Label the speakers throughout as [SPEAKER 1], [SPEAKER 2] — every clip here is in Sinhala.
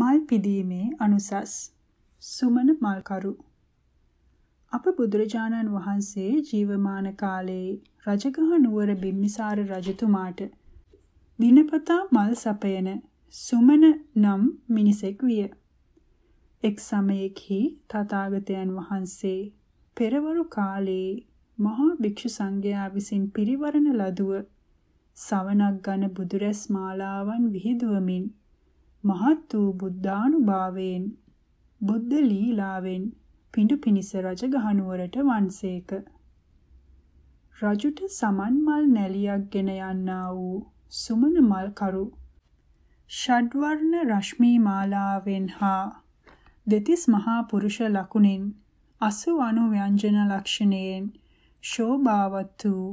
[SPEAKER 1] මල් පිදීමේ අනුසස් සුමන මල්කරු අප බුදුරජාණන් වහන්සේ ජීවමාන කාලයේ රජගහ නුවර බිම්බිසාර රජතුමාට දිනපතා මල් සපයන සුමන නම් මිනිසෙක් විය. එක් සමයෙහි තථාගතයන් වහන්සේ පෙරවරු කාලයේ මහා භික්ෂු සංඝයා විසින් පිරිවරණ ලදුව සවනක් ගන බුදුරැස් මාලාවන් විහිදුවමින් මහත් වූ බුද්ධානුභාවයෙන් බුද්ධ ලීලාවෙන් පිඬු පිනිස රජ ගහනුවරට වන්සේක. රජුට සමන් මල් නැලියක් ගෙන යන්නා වූ සුමන මල් කරු ෂඩ්වර්ණ රශ්මී මාලාවෙන් හා දෙතිස් මහා පුරුෂ ලකුණෙන් අසු අනු ව්‍යංජන ලක්ෂණයෙන් ශෝභාවත් වූ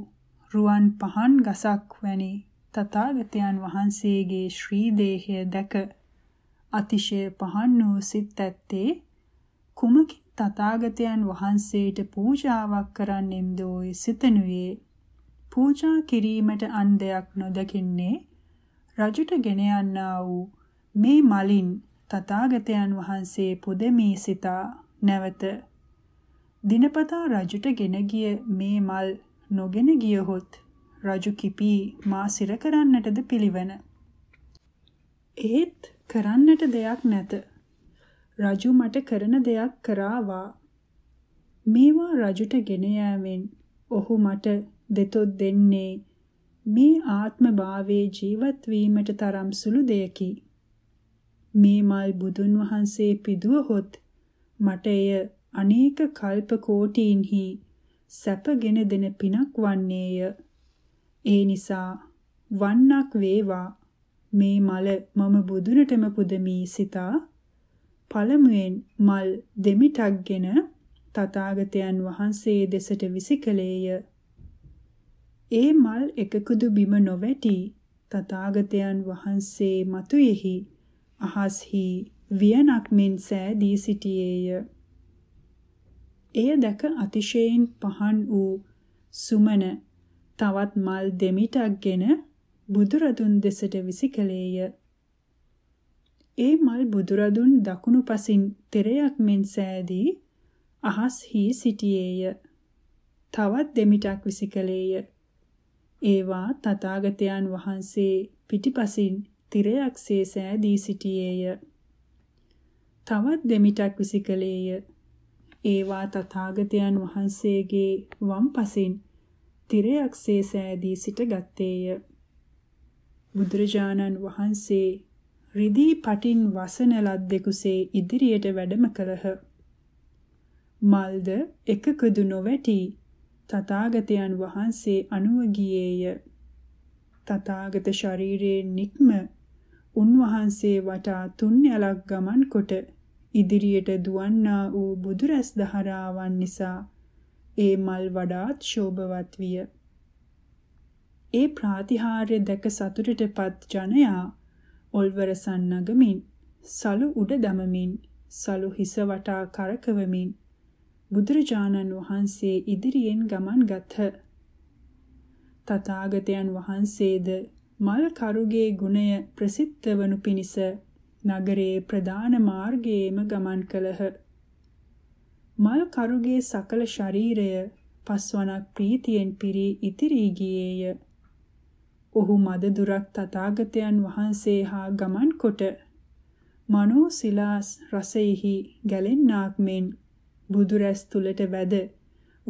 [SPEAKER 1] රුවන් පහන් ගසක් වැනි තථාගතයන් වහන්සේගේ ශ්‍රී දේහය දැක අතිශය පහන් වූ සිත් ඇත්තේ කුමකින් තථාගතයන් වහන්සේට පූජාවක් කරන්නෙම්දෝයි සිතනුයේ පූජා කිරීමට අන් දෙයක් නොදකින්නේ රජුට ගෙන යන්නා වූ මේ මලින් තථාගතයන් වහන්සේ පුදමී සිතා නැවත දිනපතා රජුට ගෙන ගිය මේ මල් නොගෙන ගියහොත් රජු කිපී මා සිර කරන්නටද පිළිවෙන එහෙත් කරන්නට දෙයක් නැත. රජු මට කරන දෙයක් කරාවා. මේවා රජුට ගෙන යෑමෙන් ඔහු මට දෙතොත් දෙන්නේ මේ ආත්මභාවයේ ජීවත් වීමට තරම් සුළු දෙයකි. මේ මල් බුදුන් වහන්සේ පිදුවහොත් මට එය අනේක කල්ප කෝටීන්හි සැපගෙන දෙන පිනක් වන්නේය. ඒ නිසා වන්නක් වේවා මේ මල මම බුදුනටම පුදමි සිතා පළමුවෙන් මල් දෙමිටක්ගෙන තථාගතයන් වහන්සේ දෙසට විසිකලේය. ඒ මල් එකකුදු බිම නොවැටි තථාගතයන් වහන්සේ මතුයෙහි අහස්හි වියනක් මෙන් සෑදී සිටියේය. එය දැක අතිශයින් පහන් වූ සුමන තවත් මල් දෙමිටක්ගෙන බුදුරදුන් දෙසට විසිකලේය. ඒ මල් බුදුරදුන් දකුණු පසින් තෙරයක් මෙන් සෑදී අහස් හී සිටියේය. තවත් දෙමිටක් විසිකලේය. ඒවා තථාගතයන් වහන්සේ පිටිපසින් තිරයක්සේ සෑදී සිටියේය. තවත් දෙමිටක් විසිකලේය. ඒවා තථාගතයන් වහන්සේගේ වම් පසින් තිරයක්සේ සෑදී සිට ගත්තේය. බුදුරජාණන් වහන්සේ රිදී පටින් වසන ලද්දෙකුසේ ඉදිරියට වැඩම කළහ. මල්ද එකකදු නොවැටි තථාගතයන් වහන්සේ අනුව ගියේය. තථාගත ශරීරයේ නික්ම උන්වහන්සේ වටා තුන්යලක් ගමන් කොට ඉදිරියට දුවන්නා වූ බුදුරැස් දහරාවන් නිසා ඒ මල් වඩාත් ශෝභවත් විය. ඒ ප්‍රාතිහාර්ය දැක සතුටටපත් ජනයා ඔල්වරසන් නගමින් සලු උඩ දමමින් සලු හිස වටා කරකවමින් බුදුරජාණන් වහන්සේ ඉදිරියෙන් ගමන් ගත්හ. තථාගතයන් වහන්සේද මල් කරුගේ ගුණය ප්‍රසිද්ධ වනු පිණිස නගරයේ ප්‍රධාන මාර්ගයේම ගමන් කළහ. මල් කරුගේ සකල ශරීරය පස්වනක් ප්‍රීතියෙන් පිරී ඉතිරී ගියේය. ඔහු මද දුරක් තථාගතයන් වහන්සේ හා ගමන් කොට මනෝ සිලාස් රසෙහි ගැලෙන්නාක් මෙන් බුදු රැස් තුලට වැද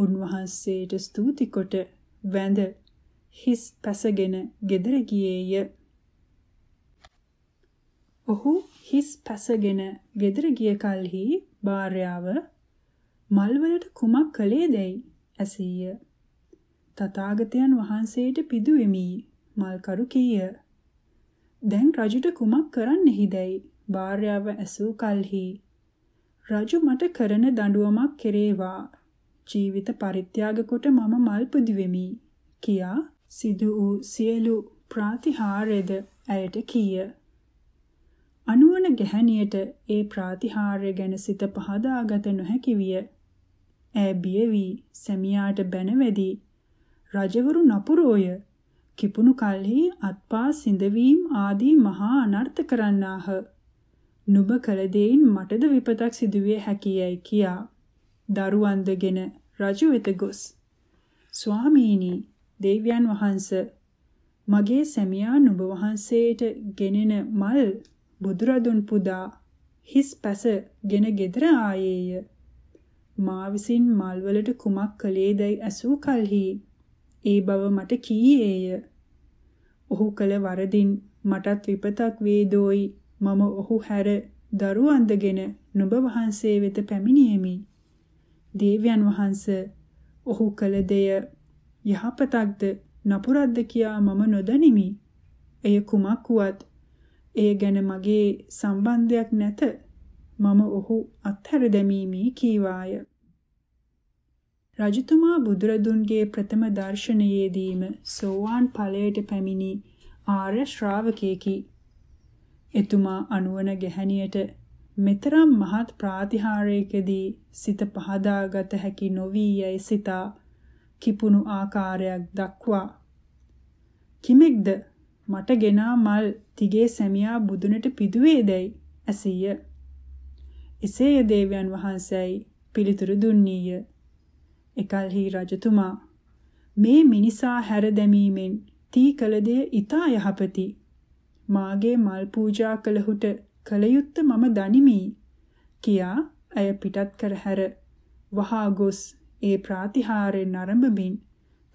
[SPEAKER 1] උන්වහන්සේට ස්තුති කොට වැඳ හිස් පැසගෙන gedara ගියේය ඔහු හිස් පැසගෙන gedara ගිය කලෙහි භාර්යාව මල්වලට කුමක් කළේදයි ඇසීය තථාගතයන් වහන්සේට පිදුවෙමි මල්කරු කීය. දැන් රජුට කුමක් කරන්නෙහිදැයි භාර්යාව ඇසූ කල්හි රජු මට කරන දඬුවමක් කෙරේවා. ජීවිත පරිත්‍යාග කොට මම මල් පුදි වෙමි කියා සිදු වූ සියලු ප්‍රාතිහාර්යද ඇයට කීය. අනුවන ගැහණියට ඒ ප්‍රාතිහාර්ය ගැන සිත පහදාගත නොහැකි විය. ඈ බිය වී සැමියාට බැනවැදී රජවරු නපුරෝය කිපුණු කල්හි අත්පා සිඳවීම් ආදී මහා අනර්ථ කරන්නාහ. නුඹ කළ දෙයින් මටද විපතක් සිදුවිය හැකියයි කියා. දරුවන්දගෙන රජු වෙත ගොස් ස්වාමීනි දෙවියන් වහන්ස මගේ සැමියා නුඹ වහන්සේට ගෙනෙන මල් බුදුරදුන් පුදා හිස් පැස ගෙන ගෙදර ආයේය මා විසින් මල්වලට කුමක් කළේදයි ඇසූ කලෙහි ඒ බව මට කීයේය. ඔහු කළ වරදින් මටත් විපතක් වේදෝයි මම ඔහු හැර දරුවන්දගෙන නුඹ වහන්සේ වෙත පැමිණියෙමි. දේවයන් වහන්ස ඔහු කළ දෙය යහපතක්ද නපුරක්ද කියා මම නොදනිමි. එය කුමක් වුවත් එය ගැන මගේ සම්බන්ධයක් නැත. මම ඔහු අත්හැර දැමීමි කීවාය. රජතුමා බුදුරදුන්ගේ ප්‍රථම දර්ශනයේදීම සෝවාන් ඵලයට පැමිණි ආර්ය ශ්‍රාවකයෙකි. එතුමා අනුවන ගැහණියට මෙතරම් මහත් ප්‍රාතිහාරයකදී සිත පහදාගත හැකි නොවී යයි සිතා කිපුණු ආකාරයක් දක්වා කිමෙක්ද මට ගෙනා මල් තිගේ සැමියා බුදුනට පිදුවේදැයි ඇසීය එසේය දේවයන් වහන්සේයි පිළිතුරු දුන්නීය එකල්හි රජතුමා මේ මිනිසා හැර දැමීමෙන් තී කළ දෙය ඊතා යහපති මාගේ මල් පූජා කළහුට කලයුත්ත මම දනිමි කියා ඇය පිටත් කර හැර වහා ගොස් ඒ ප්‍රාතිහාරයෙන් නරඹමින්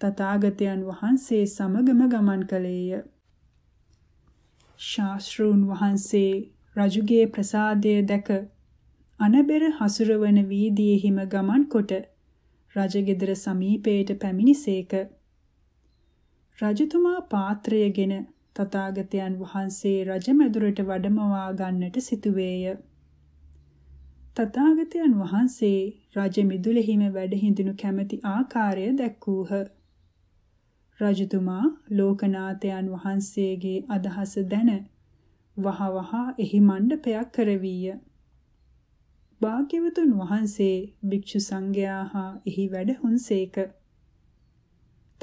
[SPEAKER 1] තථාගතයන් වහන්සේ සමගම ගමන් කළේය ශාස්ත්‍රූන් වහන්සේ රජුගේ ප්‍රසාදය දැක අනබෙර හසුරවන වීදියෙහිම ගමන් කොට රජගෙදර සමීපයට පැමිණිසේක. රජතුමා පාත්‍රයගෙන තථාගතයන් වහන්සේ රජමැදුරට වැඩමවා ගන්නට සිටුවේය. තථාගතයන් වහන්සේ රජ මිදුලෙහිම වැඩ හිඳිනු කැමැති ආකාරය දැක්වූහ. රජතුමා ලෝකනාථයන් වහන්සේගේ අදහස දැන වහවහ එහි මණ්ඩපයක් කරවීය. භාග්‍යවතුන් වහන්සේ භික්ෂු සංඝයා හා එහි වැඩහුන්සේක.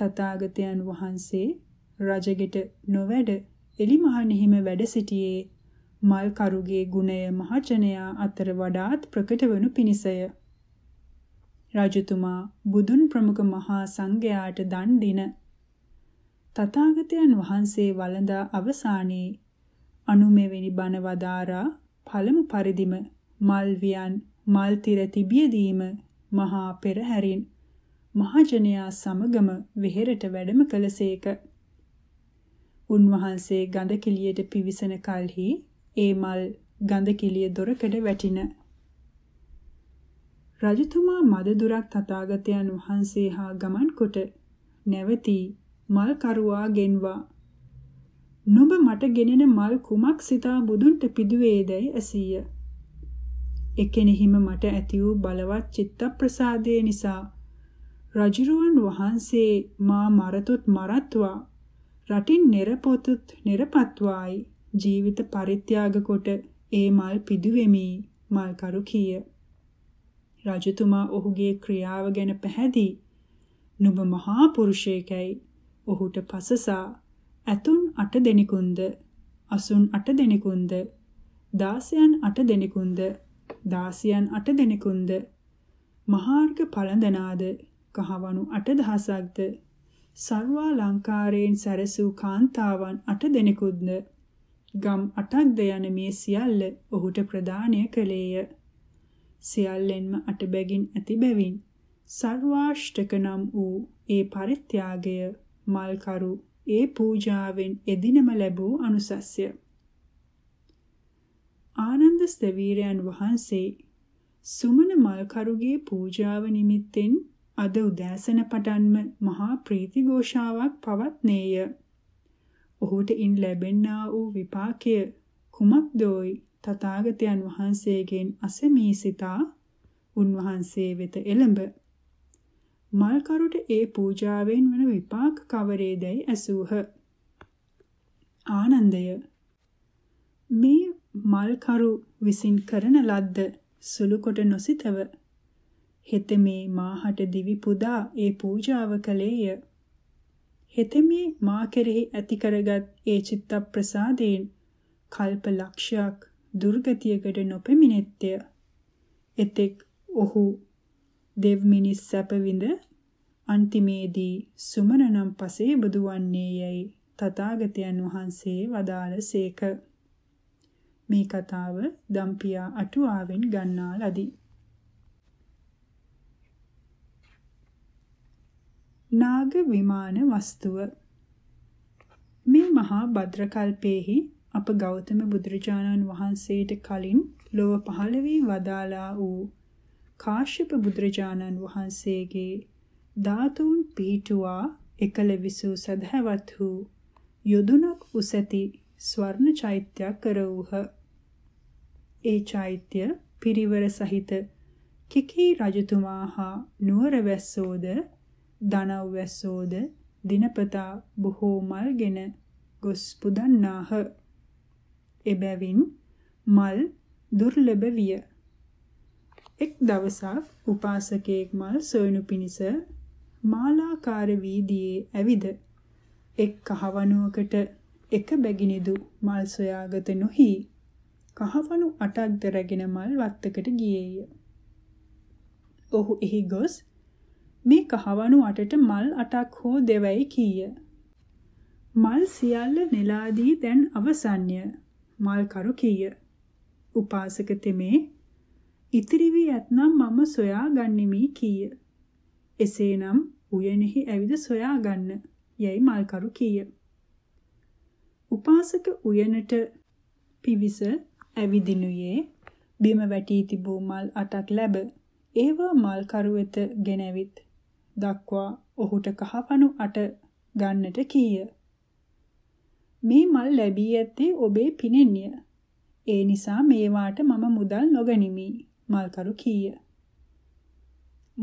[SPEAKER 1] තථාගතයන් වහන්සේ රජගෙට නොවැඩ එලිමහනෙහිම වැඩ සිටියේ මල් කරුගේ ගුණය මහජනයා අතර වඩාත් ප්‍රකට වනු පිණිසය. රජතුමා බුදුන් ප්‍රමුඛ මහා සංඝයාට දන් දින තථාගතයන් වහන්සේ වළඳා අවසානයේ අනුමෙවෙනි බණ වදාරා පළමු පරිදිම මල්වියන් මල් තිර තිබියදීම මහා පෙරහැරින් මහජනයා සමගම වෙහෙරට වැඩම කළසේක. උන්වහන්සේ ගඳකිලියට පිවිසන කලෙහි ඒ මල් ගඳකිලිය දොරකඩ වැටින. රජතුමා මද දුරක් තථාගතයන් වහන්සේ හා ගමන් කොට නැවතී මල් කරුවා ගෙන්වා. "නොබ මට ගෙනෙන මල් කුමක් සිතා බුදුන්ට පිදුවේදයි" ඇසීය. එකෙනෙහිම මට ඇති වූ බලවත් චිත්ත ප්‍රසාදය නිසා රජුරුවන් වහන්සේ මා මරතුත් මරත්වා රටින් නිරපොතුත් නිරපත්වායි ජීවිත පරිත්‍යාග කොට ඒ මල් පිදුවෙමි මල්කරු කීය. රජතුමා ඔහුගේ ක්‍රියාව ගැන පැහැදී නුඹ මහා පුරුෂයෙකයි ඔහුට පසසා ඇතුන් අට දෙනෙකුන්ද අසුන් අට දෙනෙකුන්ද දාසයන් අට දෙනෙකුන්ද දාසියන් අට දෙනෙකුන්ද මහාර්ග පළඳනාද කහවණු අට දහසක්ද සර්වා ලංකාරයෙන් සැරසූ කාන්තාවන් අට දෙනෙකුද්ද ගම් අටක්ද යන මේ සියල්ල ඔහුට ප්‍රදානය කළේය. සියල්ලෙන්ම අට බැගින් ඇති බැවින් සර්වාෂ්ටක නම් වූ ඒ පරිත්‍යාගය මල්කරු ඒ පූජාවෙන් එදිනම ලැබූ අනුසස්ය. ආනන්ද ස්තවීරයන් වහන්සේ සුමන මල්කරුගේ පූජාව නිමිත්තෙන් අද උදෑසන පටන්ම මහා ප්‍රීති ഘോഷාවක් පවත්නේය. ඔහුට ඉන් ලැබෙන්නා වූ විපාකය කුමක්දෝයි තථාගතයන් වහන්සේගෙන් අසමී සිතා උන්වහන්සේ වෙත එළඹ. මල්කරුට ඒ පූජාවෙන් වන විපාක කවරේදැයි ඇසූහ. ආනන්දය මේ මල්කරු විසින් කරන ලද්ද සුළු කොට නොසිතව හෙතෙමේ මාහට දිවි පුදා ඒ පූජාව කළේය හෙතෙමේ මා කෙරෙහි ඇති කරගත් ඒ චිත්ත ප්‍රසාදයෙන් කල්ප ලක්ෂයක් දුර්ගතියකට නොපෙමිණෙත්ය එතෙක් ඔහු දෙව් මිනිස් සැප විඳ අන්තිමේදී සුමනනම් පසේ බුදුවන්නේ යයි තථාගතයන් වහන්සේ වදාළ සේක මේ කතාව දම්පියා අටුවාවෙන් ගන්නා ලදී. නාග විමාන වස්තුව මේ මහා භද්‍රකල්පේහි අප ගෞතම බුදුරජාණන් වහන්සේට කලින් ලොව පහළ වී වදාලා වූ කාශ්‍යප බුදුරජාණන් වහන්සේගේ ධාතුන් පිහිටුවා එකල විසූ සදහවත් වූ යොදුනක් උසැති ස්වර්ණ චෛත්‍යයක් කරවූහ. ඒ චෛත්‍ය පිරිවර සහිත කිකී රජතුමා හා නුවර වැස්සෝද දනව් වැස්සෝද දිනපතා බොහෝ මල්ගෙන ගොස් පුදන්නාහ. එබැවින් මල් දුර්ලභ විය. එක් දවසක් උපාසකයෙක් මල් සොයනු පිණිස මාලාකාර වීදියේ ඇවිද එක් කහවණුවකට එක බැගිනිදු මල් සොයාගත නොහී කහවණු අටක් ද රැගෙන මල් වත්තකට ගියේය. ඔහු එහි ගොස් මේ කහවණු අටට මල් අටක් හෝ දෙවයි කීය. මල් සියල්ල නෙලාදී දැන් අවසන්ය. මල් කරු කීය. උපාසක තෙමේ ඉතිරි වී ඇතනම් මම සොයා ගන්නෙමි කීය. එසේනම් උයනෙහි ඇවිද සොයා ගන්න යයි මල්කරු කීය. උපාසක උයනට පිවිස ඇවිදිනුයේ බිම වැටී තිබූ මල් අටක් ලැබ ඒවා මල් කරු වෙත ගෙනවිත් දක්වා ඔහුට කහපණු අට ගන්නට කීය. මේ මල් ලැබී ඇත්තේ ඔබේ පිනෙන්ය. ඒ නිසා මේවාට මම මුදල් නොගනිමි. මල්කරු කීය.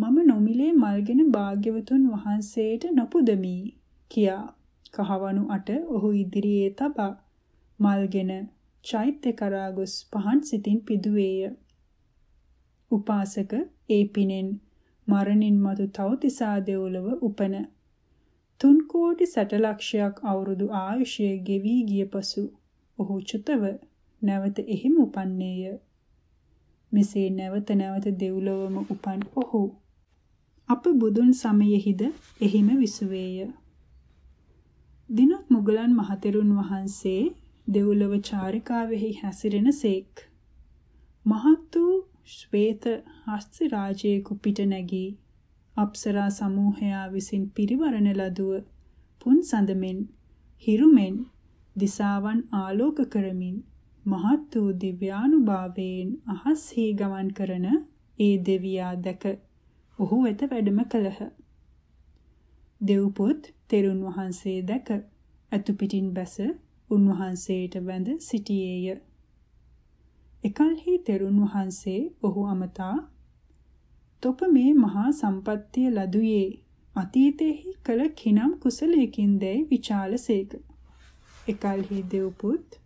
[SPEAKER 1] මම නොමිලේ මල්ගෙන භාග්‍යවතුන් වහන්සේට නොපුදමි කියා කහවණු අට ඔහු ඉදිරියේ තබා මල්ගෙන චෛත්‍ය කරා ගොස් පහන් සිතින් පිදුවේය. උපාසක ඒ පිනෙන් මරණින් මතු තවතිසා දෙවොලව උපන තුන් කෝටි සැට ලක්ෂයක් අවුරුදු ආයුෂය ගෙවී ගිය පසු ඔහු චුතව නැවත එහෙම උපන්නේය. මෙසේ නැවත නැවත දෙව්ලොවම උපන් ඔහු අප බුදුන් සමයෙහිද එහිම විසුවේය. දිනක් මුගලන් මහතෙරුන් වහන්සේ දෙව්ලොව චාරිකාවෙහි හැසිරෙන සේක්. මහත් වූ ශ්වේත හස්ති රාජයෙකු පිට නැගී අප්සරා සමූහයා විසින් පිරිවරණ ලදුව පුන් සඳමෙන් හිරුමෙන් දිසාවන් ආලෝක කරමින් මහත් වූ දිව්‍යානුභාවයෙන් අහස් හි ගමන් කරන ඒ දෙවියා දැක ඔහු වෙත වැඩම කළහ. දෙව්පොත් තෙරුන් වහන්සේ දැක අතු පිටින් බැස උන්වහන්සේට බැඳ සිටියේය. එකල්හි තෙරුන් වහන්සේ ඔහු අමතා තොප මේ මහා සම්පත්තිය ලදුයේ අතීතයෙහි කළ කිනම් කුසලයකින් දැයි විචාලසේක. එකල්හි දෙව්පුත්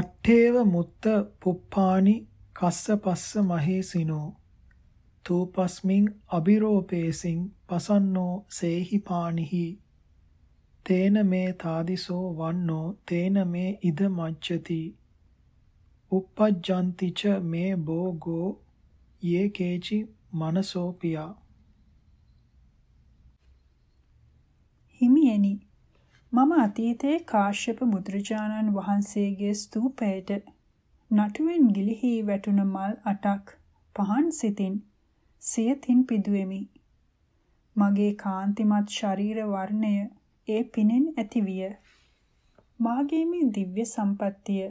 [SPEAKER 1] අට්ඨේව මුත්ත පුප්පානි කස්ස පස්ස මහේසිනෝ තූපස්මින් අබිරෝපේසින් පසන්නෝ සේහි පානිහි තේන මේ තාදිසෝ වන්නෝ තේන මේ ඉද මච්ඡති uppajjanti cha me bogo ye kechi මනසෝ පියා හිමියනි මම අතීතයේ කාශ්‍යප බුදුරජාණන් වහන්සේගේ ස්තූපයට නටුවෙන් ගිලිහි වැටුණ මල් අටක් පහන් සිතින් සියතින් පිදුවෙමි. මගේ කාන්තිමත් ශරීර වර්ණය ඒ පිනෙන් ඇතිවිය. මාගේ මේ දිව්‍ය සම්පත්තිය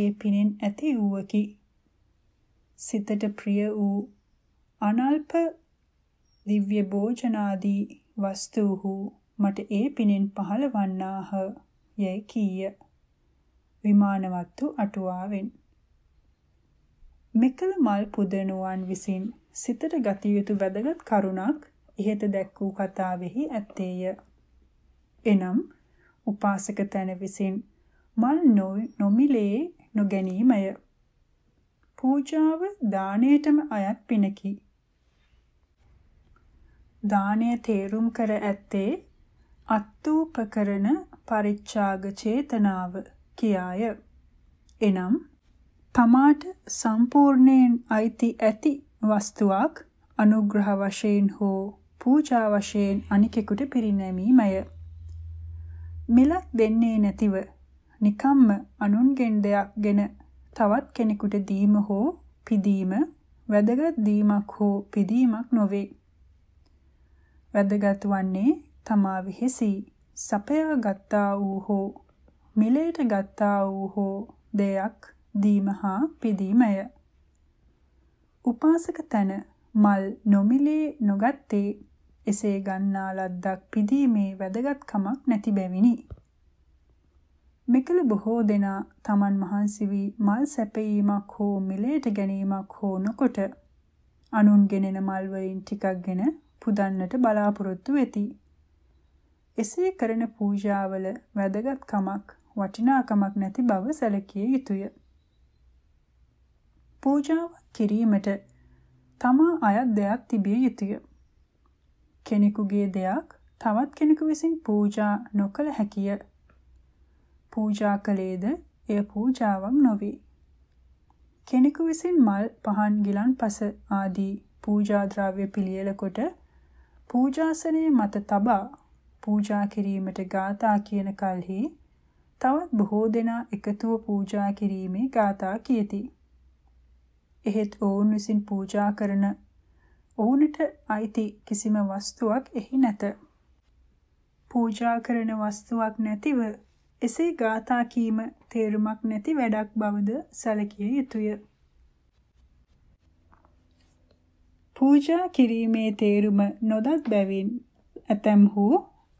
[SPEAKER 1] ඒ පිනෙන් ඇති වූවකි. සිතට ප්‍රිය වූ අනල්ප දිව්‍ය භෝජනාදී වස්තුහු මට ඒ පිනෙන් පහළවන්නාහ යැයි කීය. විමානවත්තු අටුවාවෙන් මෙකල මල් පුදනුවන් විසින් සිතට ගතිය යුතු වැදගත් කරුණක් ඉහත දැක් වූ කතාවෙහි ඇත්තේය. එනම් උපාසක තැන විසින් මල් නොමිලේ නොගැනීමය. පූජාව දාණයටම අයත් පිනකි. දාණය තේරුම් කර ඇත්තේ අත්ූපකරණ පරිත්‍යාග චේතනාව කියාය. එනම් තමාට සම්පූර්ණයෙන් අයිති ඇති වස්තුවක් අනුග්‍රහ වශයෙන් හෝ පූජා වශයෙන් අනිකෙකුට පිරිනැමීමය. මිලක් දෙන්නේ නැතිව නිකම්ම අනුන්ගෙන් දෙයක් ගෙන තවත් කෙනෙකුට දීම හෝ පිදීම වැදගත් දීමක් හෝ පිදීමක් නොවේ. වැදගත් වන්නේ තමා විහිසි සපයා ගත්තා වූ හෝ මිලේට ගත්තා වූ හෝ දෙයක් දීම හා පිදීමය. උපාසක තන මල් නොමිලේ නොගත්තේ එසේ ගන්නා ලද්දක් පිදීමේ වැදගත්කමක් නැති බැවිනි. මෙකල බොහෝ දෙනා Taman මහන්සි වී මල් සැපයීමක් හෝ මිලයට ගැනීමක් හෝ නොකොට අනුන් ගෙනෙන මල් වලින් ටිකක්ගෙන පුදන්නට බලාපොරොත්තු වෙති. එසේ කරන පූජාවල වැදගත්කමක් වටිනාකමක් නැති බව සැලකිය යුතුය. පූජාවක් කිරීමට තමා අයත් දෙයක් තිබිය යුතුය. කෙනෙකුගේ දෙයක් තවත් කෙනෙකු විසින් පූජා නොකළ හැකිය. පූජා කළේද එය පූජාවක් නොවේ. කෙනෙකු විසින් මල් පහන් ගිලන් පස ආදී පූජා ද්‍රව්‍ය පිළියෙල කොට පූජාසනයේ මත තබා පූජා කිරීමට ගාථා කියන කල්හි තවත් බොහෝ දෙනා එකතුව පූජා කිරීමේ ගාථා කියති. එහෙත් ඔවුන් විසින් පූජා කරන ඔවුනට අයිති කිසිම වස්තුවක් එහි නැත. පූජා කරන වස්තුවක් නැතිව එසේ ගාථා කීම තේරුමක් නැති වැඩක් බවද සැලකිය යුතුය. පූජා කිරීමේ තේරුම නොදත් බැවින් ඇතැම්හු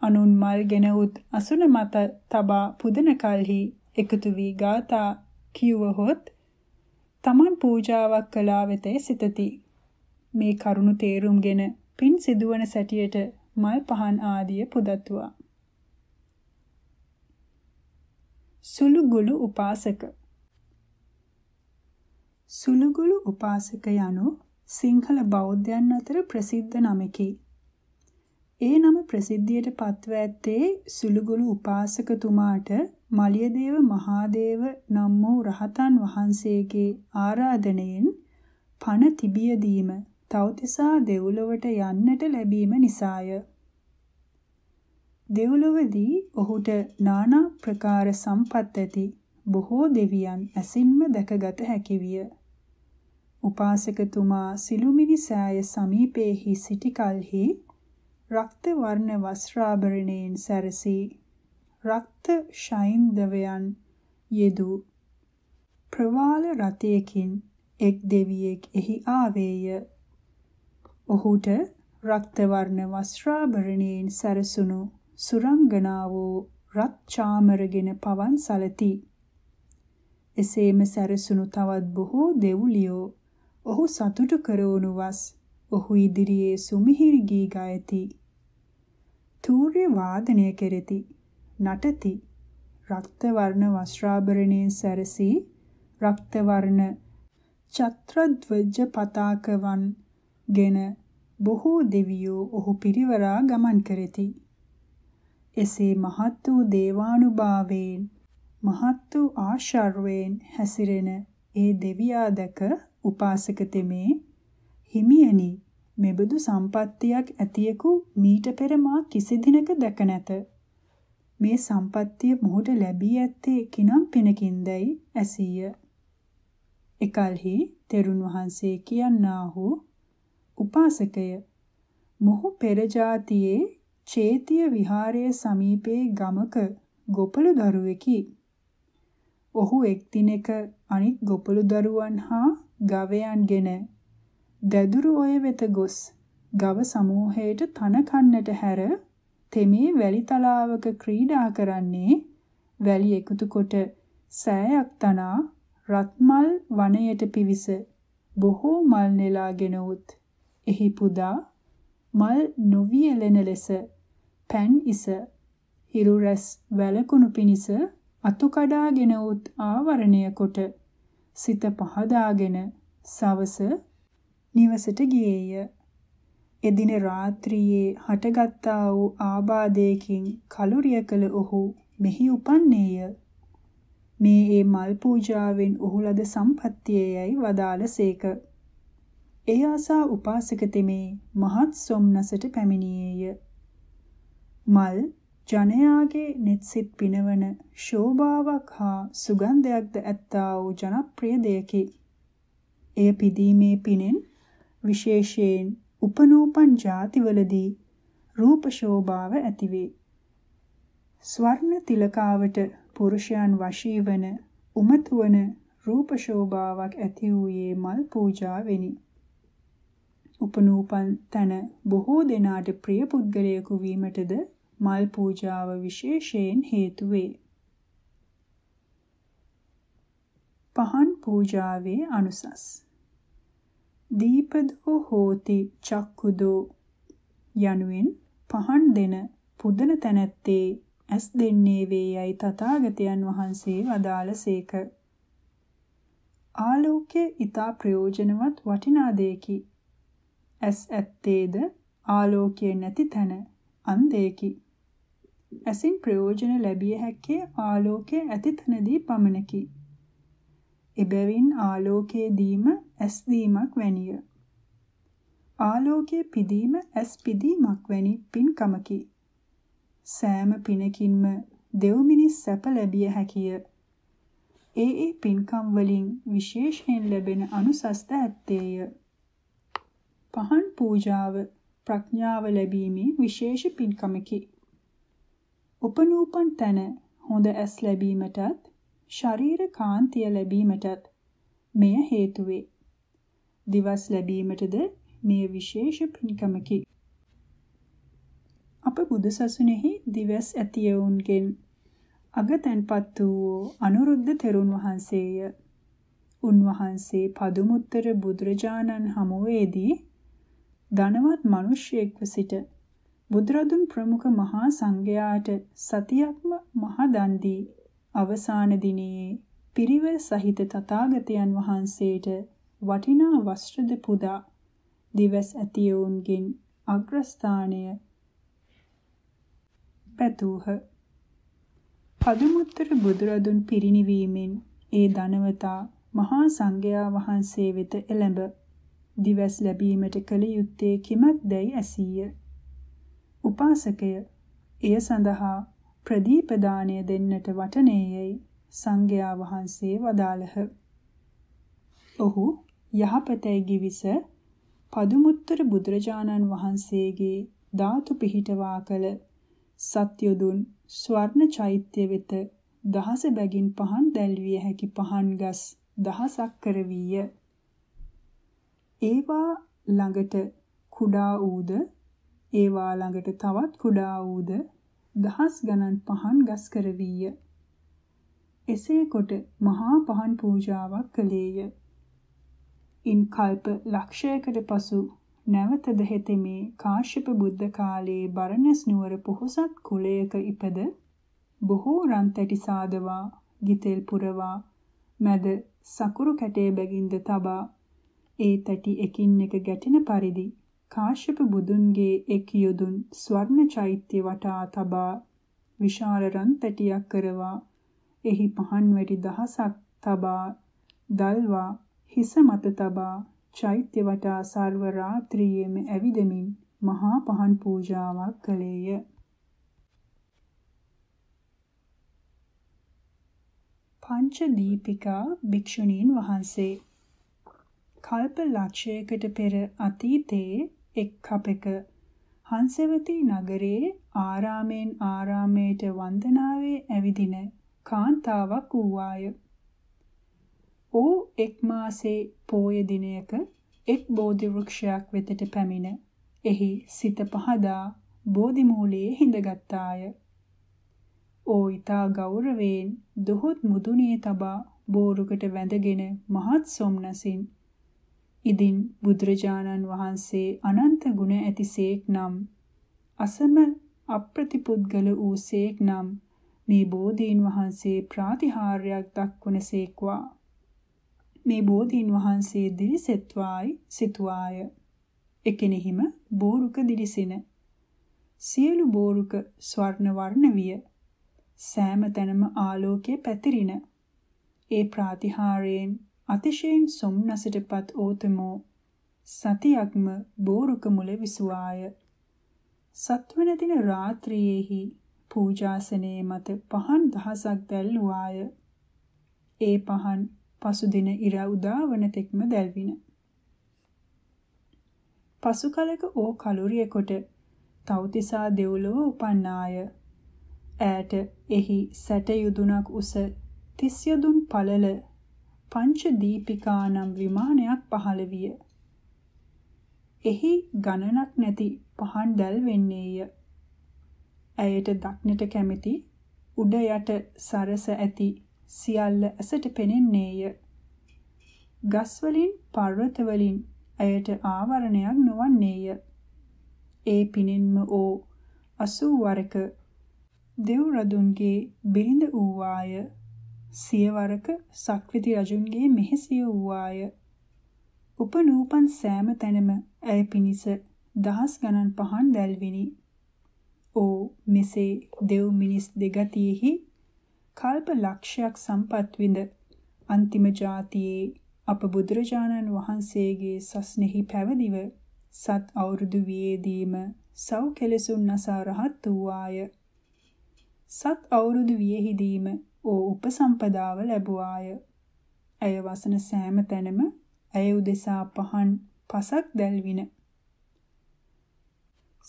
[SPEAKER 1] අනුන් මල්ගෙන උත් අසුන මත තබා පුදන කල්හි එකතු වී ගාථා කියවහොත් තමන් පූජාවක් කළා වෙතේ සිතති මේ කරුණු තේරුම්ගෙන පින් සිදුවන සැටියට මල් පහන් ආදිය පුදත්වා. සුළුගුළු උපාසක සුළුගුළු උපාසක යනු සිංහල බෞද්ධයන් අතර ප්‍රසිද්ධ නමකි. ඒ නම ප්‍රසිද්ධියට පත්ව ඇත්තේ සුළුගුළු උපාසකතුමාට මලියදේව මහාදේව නම් වූ රහතන් වහන්සේගේ ආරාධනයෙන් පණ තිබියදීම තව්තිසා දෙව්ලොවට යන්නට ලැබීම නිසාය. දෙව්ලොවදී ඔහුට নানা ප්‍රකාර සම්පත් ඇති බොහෝ දෙවියන් ඇසින්ම දැකගත හැකි විය. උපාසකතුමා සිළුමිනිසෑය සමීපයේහි සිටි කලෙහි රක්ත වර්ණ වස්ත්‍රාභරණයෙන් සැරසී රක්ත ශෛන්දවයන් යෙදු ප්‍රවාල රතයකින් එක් දෙවියෙක් එහි ආවේය ඔහුට රක්ත වර්ණ වස්ත්‍රාභරණයෙන් සැරසුණු සුරංගනාවෝ රත් චාමරගෙන පවන් සලති. එසේම සැරසුණු තවත් බොහෝ දෙව්ලියෝ ඔහු සතුටු කරවනු වස් ඔහු ඉදිරියේ සුමිහිරි ගී ගයති. තූර්ය වාදනය කෙරෙති. නටති. රක්ත වර්ණ වස්ත්‍රාභරණයෙන් සැරසී රක්ත වර්ණ චත්‍රද්වජ පතාකවන් ගෙන බොහෝ දෙවියෝ ඔහු පිරිවරා ගමන් කරති. එසේ මහත් වූ දේවානුභාවයෙන් මහත් වූ ආශර්වයෙන් හැසිරෙන ඒ දෙවියා දැක උපාසක තෙමේ හිමියනි මෙබඳු සම්පත්තියක් ඇතියෙකු මීට පෙර මා කිසි දිනක දැක නැත මේ සම්පත්තිය මොහුට ලැබී ඇත්තේ කිනම් පිනකින්දයි ඇසීය එකල්හි තෙරුන් වහන්සේ කියන්නාහු උපාසකය මොහු පෙර જાතියේ චේතිය විහාරයේ සමීපේ ගමක ගොපළු දරුවෙකි. ඔහු එක් දිනක අනිත් ගොපළු දරුවන් හා ගවයන්ගෙන දැදුරු ඔය වෙත ගොස් ගව සමූහයට තන කන්නට හැර තෙමේ වැලි තලාවක ක්‍රීඩා කරන්නේ වැලි එකතු කොට සෑයක් තනා රත්මල් වනයට පිවිස බොහෝ මල් නෙලාගෙන උත් එහි පුදා මල් නොවියලෙන ලෙස පැන් ඉස හිරු රැස් වැලකුණු පිනිස අතු කඩාගෙන උත් ආවරණය කොට සිත පහදාගෙන සවස නිවසට ගියේය. එදින රාත්‍රියේ හටගත්තා වූ ආබාධයකින් කලුරිය කළ ඔහු මෙහි උපන්නේය. මේ ඒ මල් පූජාවෙන් ඔහු ලද සම්පත්තියයි වදාළසේක. සේක. ඒ ආසා උපාසක තෙමේ මහත් සොම්නසට පැමිණියේය. මල් ජනයාගේ netsit පිනවන ශෝභාවක් හා සුගන්ධයක්ද ඇත්තා වූ ජනප්‍රිය දෙයකි. එය පිදීමේ පිනෙන් විශේෂයෙන් උපනූපන් ಜಾතිවලදී රූප ශෝභාව ඇතිවේ. ස්වර්ණ තිලකාවට පුරුෂයන් වශී වන උමතුවන රූප ශෝභාවක් ඇති වූයේ මල් පූජාවෙනි. උපනූපන් තන බොහෝ දෙනාට ප්‍රිය පුද්ගලයෙකු වීමටද මල් පූජාව විශේෂයෙන් හේතු වේ. පහන් පූජාවේ අනුසස් දීපදෝ හෝති චක්කුදෝ යනුවෙන් පහන් දෙන පුදන තැනැත්තේ ඇස් දෙන්නේ වේ යයි තථාගතයන් වහන්සේ වදාළසේක. ආලෝකය ඊතා ප්‍රයෝජනවත් වටිනා දෙයකි ඇස් ඇත්තේද ආලෝකය නැති තැන අන්ධයකි. ඇසින් ප්‍රයෝජන ලැබිය හැක්කේ ආලෝකය ඇති තැනදී පමණකි. එබැවින් ආලෝකයේ දීම ඇස් දීමක් වැනිය. ආලෝකයේ පිදීම ඇස් පිදීමක් වැනි පින්කමකි. සෑම පිනකින්ම දෙව් මිනිස් සැප ලැබිය හැකිය. ඒ ඒ පින්කම් වලින් විශේෂයෙන් ලැබෙන අනුසස්ත ඇත්තේය. පහන් පූජාව ප්‍රඥාව ලැබීමේ විශේෂ පින්කමකි. උපනූපන් තන හොඳ ඇස් ලැබීමටත් ශරීර කාන්තිය ලැබීමටත් මෙය හේතු වේ. දිවස් ලැබීමටද මේ විශේෂ පින්කමකි. අප බුදුසසුනේහි දිවස් ඇතියවුන්ගෙන් අගතන්පත් වූ අනුරුද්ධ තෙරුන් වහන්සේය. උන්වහන්සේ පදුමුත්තර බුදුරජාණන් හමුවේදී ධනවත් මිනිසෙක්ව සිට බුදුරදුන් ප්‍රමුඛ මහා සංඝයාට සතියක්ම මහ දන් දී අවසාන දිනේ පිරිවර සහිත තථාගතයන් වහන්සේට වටිනා වස්ත්‍රද පුදා දිවස් ඇතියෝන්ගෙන් අග්‍රස්ථානය පැතූහ. පදුමුත්තර බුදුරදුන් පිරිණිවීමෙන් ඒ ධනවතා මහා සංඝයා වහන්සේ වෙත එළඹ දිවස් ලැබීමට කළ යුත්තේ කිමක් දැයි ඇසීය. උපාසකය එය සඳහා ප්‍රදීපදානය දෙන්නට වටනේයයි සංඝයා වහන්සේ වදාළහ. ඔහු යහපතයි ගිවිස පදුමුත්තර බුදුරජාණන් වහන්සේගේ ධාතු පිහිටවා කළ සත්‍යදුන් ස්වර්ණ චෛත්‍ය වෙත දහස බැගින් පහන් දැල්විය හැකි පහන් ගස් දහසක් කරවීය. ඒවා ළඟට කුඩා ඌද ඒවා ළඟට තවත් කුඩා ඌද දහස් ගණන් පහන් ගස් කරවීය. එසේ කොට මහා පහන් පූජාවක් කළේය. ඉන් කල්ප ලක්ෂයකට පසු නැවත දෙහෙතෙමේ කාශ්‍යප බුද්ධ කාලයේ බරණස් නුවර පොහොසත් කුලයක ඉපද බොහෝ රන් තැටි සාදවා, ගිතෙල් පුරවා, මැද සකුරු කැටේ බැගින්ද තබා ඒ තැටි එකින් එක ගැටෙන පරිදි කාශ්‍යප බුදුන්ගේ එක් යොදුන් ස්වර්ණ චෛත්‍ය වටා තබා විශාල රන් තැටියක් කරවා එහි පහන් වැටි දහසක් තබා දල්වා හිස මත තබා චෛත්‍ය වටා සර්ව රාත්‍රියේම ඇවිදමින් මහා පහන් පූජාවක් කළේය. පංච දීපිකා භික්ෂුණීන් වහන්සේ කල්ප ලක්ෂයකට පෙර අතීතයේ එක් කපෙක හංසවති නගරයේ ආරාමෙන් ආරාමයට වන්දනාවේ ඇවිදින කාන්තාවක් වූවාය. ඌ එක් මාසේ පෝය දිනයක එක් බෝධි වෘක්ෂයක් වෙතට පැමිණ එහි සිත පහදා බෝධි මූලයේ හිඳගත්තාය. ඌ ඊතා ගෞරවයෙන් දුහුත් මුදුනේ තබා බෝරුකට වැඳගෙන මහත් සොම්නසින් ඉදින් බුදුරජාණන් වහන්සේ අනන්ත ගුණ ඇතිසේක් නම් අසම අප්‍රතිපුද්ගල වූසේක් නම් මේ බෝධීන් වහන්සේ ප්‍රාතිහාර්යයක් දක්වනසේක්වා මේ බෝධීන් වහන්සේ දිලිසෙත්වායි සිතුවාය එකෙනෙහිම බෝරුක දිලිසින සියලු බෝරුක ස්වර්ණ වර්ණ විය සෑම තැනම ආලෝකයේ පැතිරින ඒ ප්‍රාතිහාරයෙන් අතිශයින් සොම්නසටපත් ඕතමෝ සතියක්ම බෝරුක මුල විසුආය සත්වන දින රාත්‍රියේහි පූජාසනයේ මත පහන් දහසක් දැල්ුවාය ඒ පහන් පසු දින ඉර උදාවන තෙක්ම දැල්වින පසු කලක ඕ කලුරියෙකොට තවතිසා දෙව්ලොව උපන්නාය ඈට එහි සැට යුදුනක් උස තිස් යදුන් පළල පංචදීපිකා නම් විමානයක් පහළ විය. එහි ගණනක් නැති පහන් දැල් වෙන්නේය. ඇයට දක්නට කැමැති උඩ යට සරස ඇති සියල්ල ඇසට පෙනෙන්නේය. ගස්වලින් පර්වතවලින් ඇයට ආවරණයක් නොවන්නේය. ඒ පිනෙන්ම ඕ අසූ වරක දෙව් රදුන්ගේ බිරිඳ වූවාය සියවරක සක්විති රජුන්ගේ මෙහෙසිය වූාය. උපනූපන් සෑම තැනම ඇය පිණිස දහස් ගණන් පහන් දැල්විනි. ඕ මෙසේ දෙව් මිනිස් දෙගතියෙහි කල්ප ලක්ෂයක් සම්පත් විඳ අන්තිම જાතියේ අප බුදුරජාණන් වහන්සේගේ සස්නෙහි පැවදිව සත් අවුරුදු වියේදීම සව් කෙලසුන් නසා රහත් වූාය. සත් අවුරුදු වියෙහිදීම ඌ උපසම්පදාව ලැබුවාය. ඇය වසන සෑම තැනම ඇය උදෙසා පහන් පසක් දැල්වින.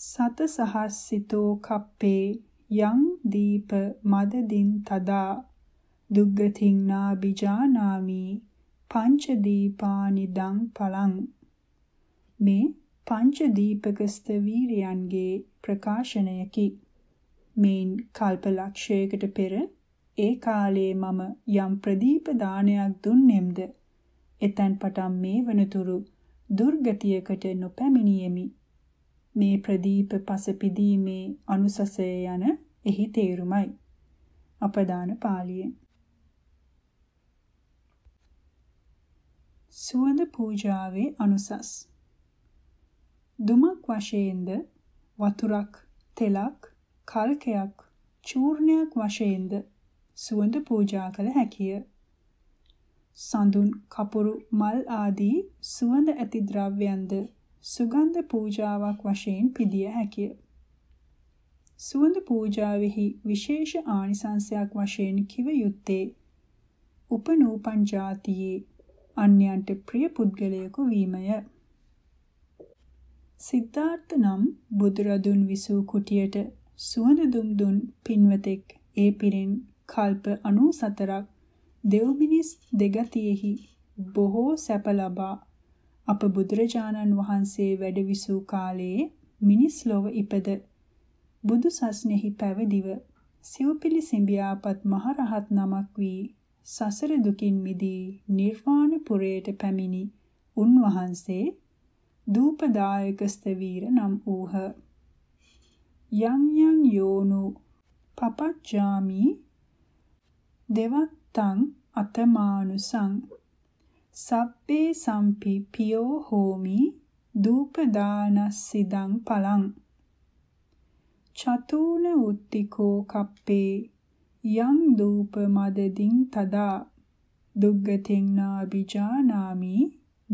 [SPEAKER 1] සත සහස්සිතෝ කප්පේ යං දීප මදදින් තදා දුග්ගතින් නාබිජානාමි පංච දීපානි දං පලං මේ පංච දීපක ස්තවීරයන්ගේ ප්‍රකාශනයකි. මේන් කල්ප ලක්ෂයකට පෙර ඒ කාලේ මම යම් ප්‍රදීප දානයක් දුන්නේම්ද එතෙන් පටන් මේ වනතුරු දුර්ගතියකට නොපැමිණියෙමි මේ ප්‍රදීප පසපිදීමේ අනුසසය යන එහි තේරුමයි අපදාන පාළියෙන් සුවඳ පූජාවේ අනුසස් දුමක් වශයෙන්ද වතුරක් තෙලක් කල්කයක් චූර්ණයක් වශයෙන්ද සුවඳ පූජා කළ හැකිය. සඳුන් කපුරු මල් ආදී සුවඳ ඇති ද්‍රව්‍යන්ද සුගන්ධ පූජාවක් වශයෙන් පිදිය හැකිය. සුවඳ පූජාවෙහි විශේෂ ආනිසංසයක් වශයෙන් කිව යුත්තේ උපනූපන් જાතියේ අන්‍යයන්ට ප්‍රිය පුද්ගලයෙකු වීමය. සිද්ධාර්ථ නම් බුදුරදුන් විසූ කුටියට සුවඳ දුම් දුන් පින්වතෙක් ඒ පිරින් කල්ප 94ක් දෙව්මිනිස් දෙගතියෙහි බොහෝ සැප ලබා අප බුදුරජාණන් වහන්සේ වැඩ විසූ කාලයේ මිනිස් ලොව ඉපද බුදු සස්නෙහි පැවදිව සිව්පිලි සිඹියාපත් මහරහත් නමක් වී සසර දුකින් මිදී නිර්වාණ පුරයට පැමිණි උන්වහන්සේ දූපදායක ස්තවීර නම් වූහ යම් යම් යෝනු පපච්චාමි දෙවත්තං අතමානුසං සබ්බේ සම්පි පියෝ හෝමි දූපදානස්සිදං පලං චතුන උත්තිකෝ කප්පේ යං දූප මදදින් තදා දුග්ගතින් නාබිජානාමි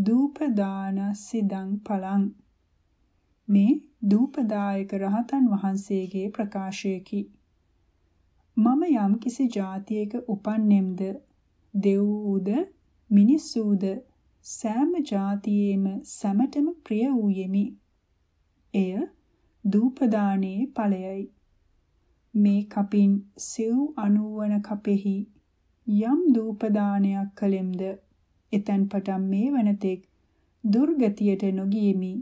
[SPEAKER 1] දූපදානස්සිදං පලං මේ දූපදායක රහතන් වහන්සේගේ ප්‍රකාශයකි මම යම්කිසි જાතියක උපන්නෙම්ද දෙව්වූද මිනිස්සූද සෑම જાතියේම සැමටම ප්‍රිය වූයෙමි. එය දූපදානයේ ඵලයයි. මේ කපින් සිව් අනුවන කපෙහි යම් දූපදානයක් කලෙම්ද එතන් පටන් මේ වනතෙක් දුර්ගතියට නොගියෙමි.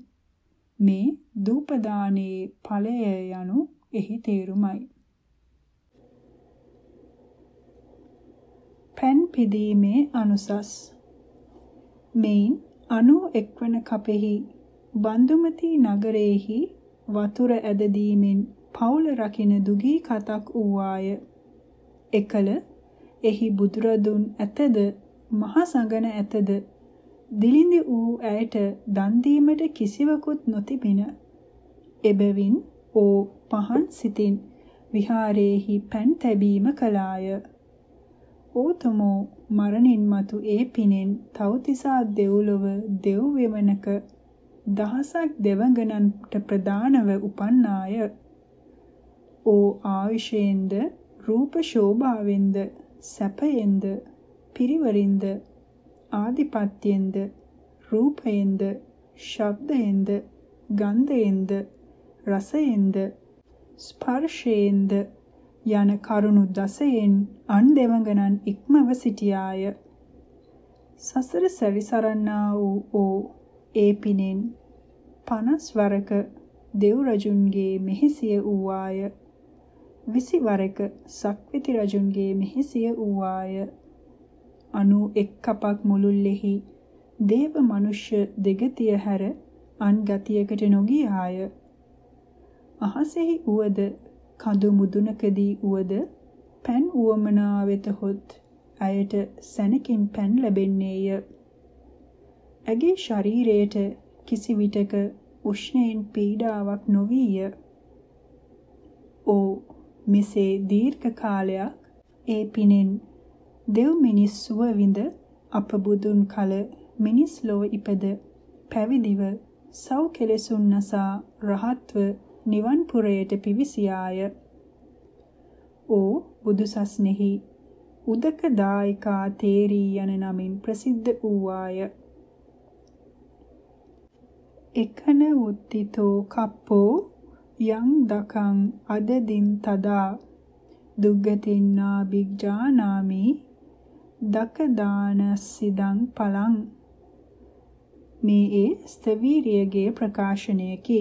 [SPEAKER 1] මේ දූපදානයේ ඵලය යනු එහි තේරුමයි. පැන් පිදීමේ අනුසස් මෙයින් 91 වන කපෙහි බන්දුමති නගරයේහි වතුර ඇදදීමෙන් පවුල රකින දුගී කතක් වූවාය එකල එහි බුදුරදුන් ඇතද මහා සංගන ඇතද දිලිඳි වූ ඇයට දන් දීමට කිසිවකුත් නොතිබින එබැවින් ඕ පහන් සිතින් විහාරයේහි පැන් තැබීම කළාය ඕතමෝ මරණින් මතු ඒ පිනෙන් තවතිසා දෙව්ලොව දෙව් වෙවනක දහසක් දෙවඟනන්ට ප්‍රදානව උපන්නාය. ඕ ආවිෂයෙන්ද රූප ශෝභාවෙන්ද සැපයෙන්ද පිරිවරින්ද ආධිපත්‍යෙන්ද රූපයෙන්ද ශබ්දයෙන්ද ගන්ධයෙන්ද රසයෙන්ද ස්පර්ශයෙන්ද යන කරුණු දසයෙන් අන් දෙවඟනන් ඉක්මව සිටියාය. සසර සැරිසරන්නා වූ ඕ ඒ පිනෙන් පනස් වරක දෙව් රජුන්ගේ මෙහෙසිය වූවාය. විසි වරක සක්විති රජුන්ගේ මෙහෙසිය වූවාය. අනු එක් කපක් මුළුල්ලෙහි දේව මනුෂ්‍ය දෙගතිය හැර අන් ගතියකට නොගියාය. අහසෙහි උවද කඳු මුදුනකදී වුවද පෑන් උවමනා වෙත හොත් ඇයට සැනකින් පෑන් ලැබෙන්නේය. ඇගේ ශරීරයට කිසිවිටක උෂ්ණයෙන් පීඩාවක් නොවිය. ඕ මෙසේ දීර්ඝ කාලයක් ඒ පිනෙන් දෙව් මිනිස් සුව විඳ අප බුදුන් කල මිනිස් ලොව ඉපද පැවිදිව සව් කෙලෙසුන් නසා රහත්ව නිවන් පුරයට පිවිසියාය. ඕ බුදුසස්නෙහි උදක දායකා තේරී යන නමින් ප්‍රසිද්ධ වූවාය. එකන උත්තිතෝ කප්පෝ යං දකං අදදින් තදා දුග්ගතින්නා බිග්ජානාමි දකදානස්සිදං පලං මේ ඒ ස්තවීරියගේ ප්‍රකාශනයකි.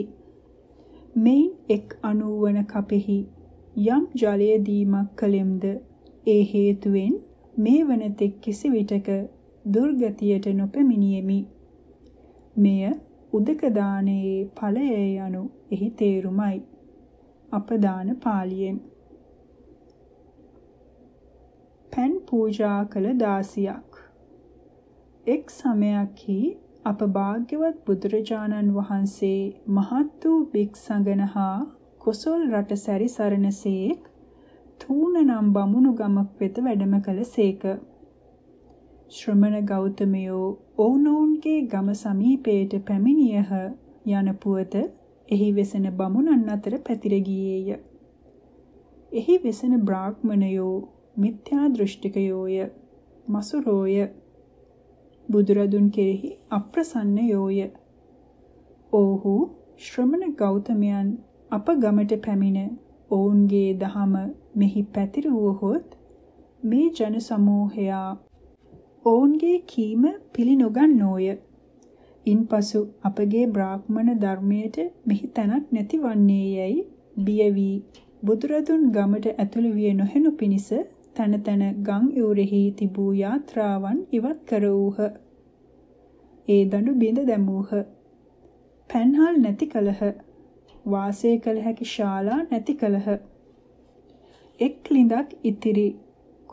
[SPEAKER 1] මෙයින් එක් අණුවන කපෙහි යම් ජලය දීමක් කලෙම්ද ඒ හේතුවෙන් මේ වනතෙක් කිසි විටක දුර්ගතියට නොපැමිණියෙමි. මෙය උදක දානයේ ඵලය යනු එහි තේරුමයි. අපදාන පාළියෙන් පන් පූජා කළ දාසියක් එක් සමයකී අප භාග්‍යවත් බුදුරජාණන් වහන්සේ මහත් වූ භික්ෂඟන හා කොසල් රට සැරි සරණසේක් තූන නම් බමුණු ගමක් වෙත වැඩම කළසේක. ශ්‍රමණ ගෞතමයෝ ඔවුනොවුන්ගේ ගම සමීපයට පැමිණියහ යන පුවත එහි වෙසෙන බමුණන් අතර පැතිර ගියේය. එහි වෙසෙන බ්‍රාහ්මණයෝ මිත්‍යා දෘෂ්ටිකයෝය මසුරෝය බුදුරදුන් කෙරෙහි අප්‍රසන්න යෝය. ඔව්හු ශ්‍රමණ ගෞතමයන් අප ගමට පැමිණ ඔවුන්ගේ දහම මෙහි පැතිර වූහොත් මේ ජන සමූහයා ඔවුන්ගේ කීම පිළි නොගන්නෝය. ඉන්පසු අපගේ බ්‍රාහ්මණ ධර්මයට මෙහි තැනක් නැතිවන්නේ යැයි බිය වී බුදුරදුන් ගමට ඇතුළු විය නොහැනු පිණිස තන තන ගම් යුරෙහි තිබූ යාත්‍රාවන් ඉවත් කර වූහ. ඒ දඬු බිඳ දැමූහ. පැන්හල් නැති කලහ. වාසය කළ හැකි ශාලා නැති කලහ. එක් ලිඳක් ඉතිරි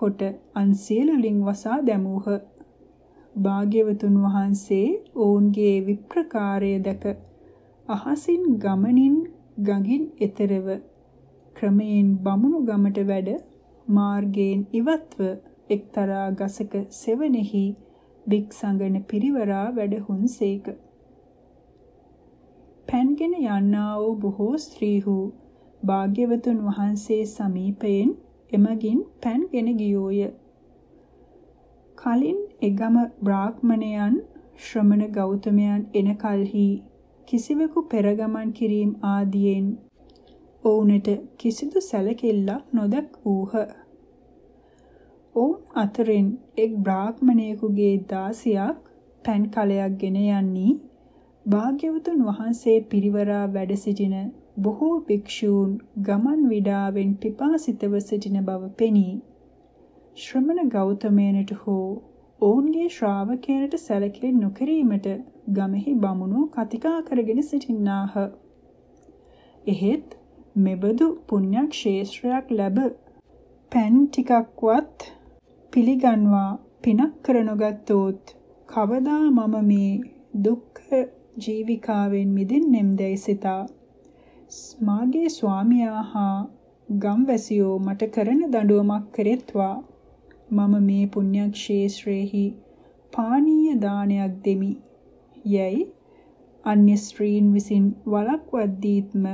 [SPEAKER 1] කොට අන්සියලුලින් වසා දැමූහ. භාග්‍යවතුන් වහන්සේ ඔවුන්ගේ විප්‍රකාරය දැක අහසින් ගමනින් ගඟින් එතරව ක්‍රමයෙන් බමුණු ගමට වැඩ මාර්ගයෙන් ඉවත්ව එක්තරා ගසක සෙවණෙහි වික්සංගන පිරිවරා වැඩහුන් සේක. පැන්ගෙන යන්නා වූ බොහෝ ස්ත්‍රීහු භාග්‍යවතුන් වහන්සේ සමීපයෙන් එමගින් පැන්ගෙන ගියෝය. කලින් එගම බ්‍රාහ්මණයන් ශ්‍රමණ ගෞතමයන් එන කලෙහි කිසිවෙකු පෙරගමන් කිරීම ආදියෙන් ඔවුනට කිසිදු සැලකිල්ලක් නොදක් වූහ. ඔවුන් අතරින් එක් බ්‍රාහ්මණයෙකුගේ දාසියක් පැන් කලයක් ගෙන යන්නේ භාග්‍යවතුන් වහන්සේ පිරිවරා වැඩ සිටින බොහෝ භික්ෂූන් ගමන් විඩාවෙන් පිපාසිතව සිටින බව පෙනී ශ්‍රමණ ගෞතමයනට හෝ ඔවුන්ගේ ශ්‍රාවකයනට සැලකිලි නොකිරීමට ගමෙහි බමුණෝ කතිකා කරගෙන සිටින්නාහ. එහෙත් මෙබඳු පුණ්‍යක්ෂේත්‍රයක් ලැබ පෑන් ටිකක්වත් පිළිගන්වා පිනක් කරනොගත්තොත් කවදා මම මේ දුක්ඛ ජීවිකාවෙන් මිදෙන්නෙම්දැයි සිතා මාගේ ස්වාමියා හා ගම්වැසියෝ මට කරන දඬුවමක් කරෙත්වා මම මේ පුණ්‍යක්ෂේත්‍රයේහි පානීය දානයක් දෙමි යැයි අන්‍ය ස්ත්‍රීන් විසින් වළක්වද්දීත්ම